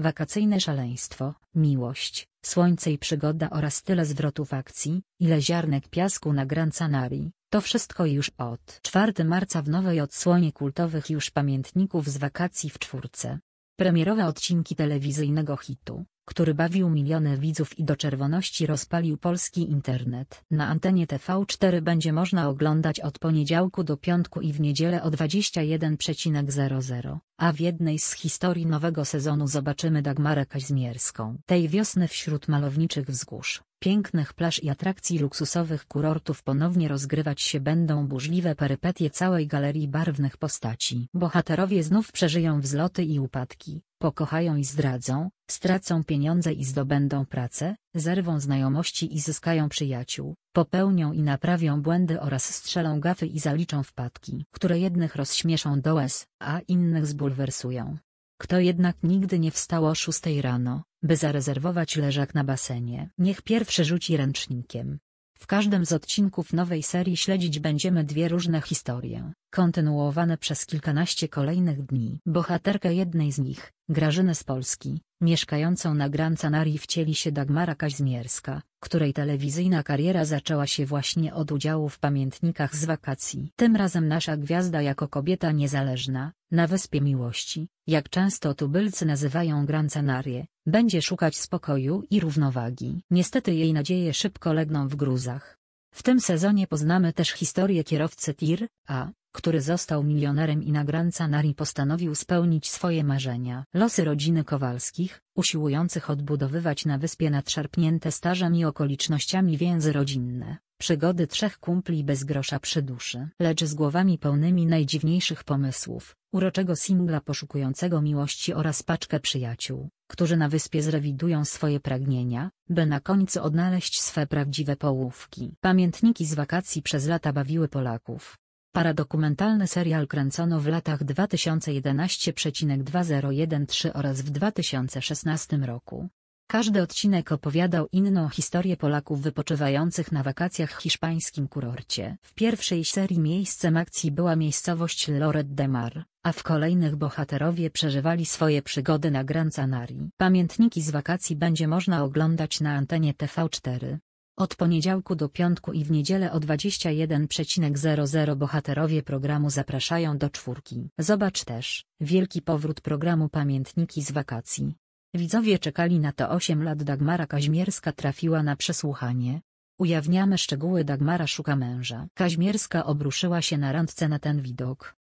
wakacyjne szaleństwo, miłość, słońce i przygoda oraz tyle zwrotów akcji, ile ziarnek piasku na Gran Canaria. To wszystko już od 4 marca w nowej odsłonie kultowych już pamiętników z wakacji w czwórce. Premierowe odcinki telewizyjnego hitu który bawił miliony widzów i do czerwoności rozpalił polski internet. Na antenie TV4 będzie można oglądać od poniedziałku do piątku i w niedzielę o 21.00, a w jednej z historii nowego sezonu zobaczymy Dagmarę Kaźmierską. Tej wiosny wśród malowniczych wzgórz, pięknych plaż i atrakcji luksusowych kurortów ponownie rozgrywać się będą burzliwe perypetie całej galerii barwnych postaci. Bohaterowie znów przeżyją wzloty i upadki Pokochają i zdradzą, stracą pieniądze i zdobędą pracę, zerwą znajomości i zyskają przyjaciół, popełnią i naprawią błędy oraz strzelą gafy i zaliczą wpadki, które jednych rozśmieszą do łez, a innych zbulwersują. Kto jednak nigdy nie wstał o szóstej rano, by zarezerwować leżak na basenie, niech pierwszy rzuci ręcznikiem, w każdym z odcinków nowej serii śledzić będziemy dwie różne historie, kontynuowane przez kilkanaście kolejnych dni. Bohaterkę jednej z nich, Grażynę z Polski, mieszkającą na Gran Canarii wcieli się Dagmara Kaźmierska, której telewizyjna kariera zaczęła się właśnie od udziału w pamiętnikach z wakacji. Tym razem nasza gwiazda jako kobieta niezależna, na Wyspie Miłości, jak często tubylcy nazywają Gran Canarię, będzie szukać spokoju i równowagi. Niestety jej nadzieje szybko legną w gruzach. W tym sezonie poznamy też historię kierowcy Tir, A, który został milionerem i nagranca Nari postanowił spełnić swoje marzenia. Losy rodziny Kowalskich, usiłujących odbudowywać na wyspie nadszarpnięte stażem i okolicznościami więzy rodzinne. Przygody trzech kumpli bez grosza przy duszy, lecz z głowami pełnymi najdziwniejszych pomysłów, uroczego singla poszukującego miłości oraz paczkę przyjaciół, którzy na wyspie zrewidują swoje pragnienia, by na końcu odnaleźć swe prawdziwe połówki. Pamiętniki z wakacji przez lata bawiły Polaków. Paradokumentalny serial kręcono w latach 2011-2013 oraz w 2016 roku. Każdy odcinek opowiadał inną historię Polaków wypoczywających na wakacjach w hiszpańskim kurorcie. W pierwszej serii miejscem akcji była miejscowość Loret de Mar, a w kolejnych bohaterowie przeżywali swoje przygody na Gran Canarii. Pamiętniki z wakacji będzie można oglądać na antenie TV4. Od poniedziałku do piątku i w niedzielę o 21.00 bohaterowie programu zapraszają do czwórki. Zobacz też, wielki powrót programu Pamiętniki z wakacji. Widzowie czekali na to 8 lat Dagmara Kaźmierska trafiła na przesłuchanie. Ujawniamy szczegóły Dagmara szuka męża. Kaźmierska obruszyła się na randce na ten widok.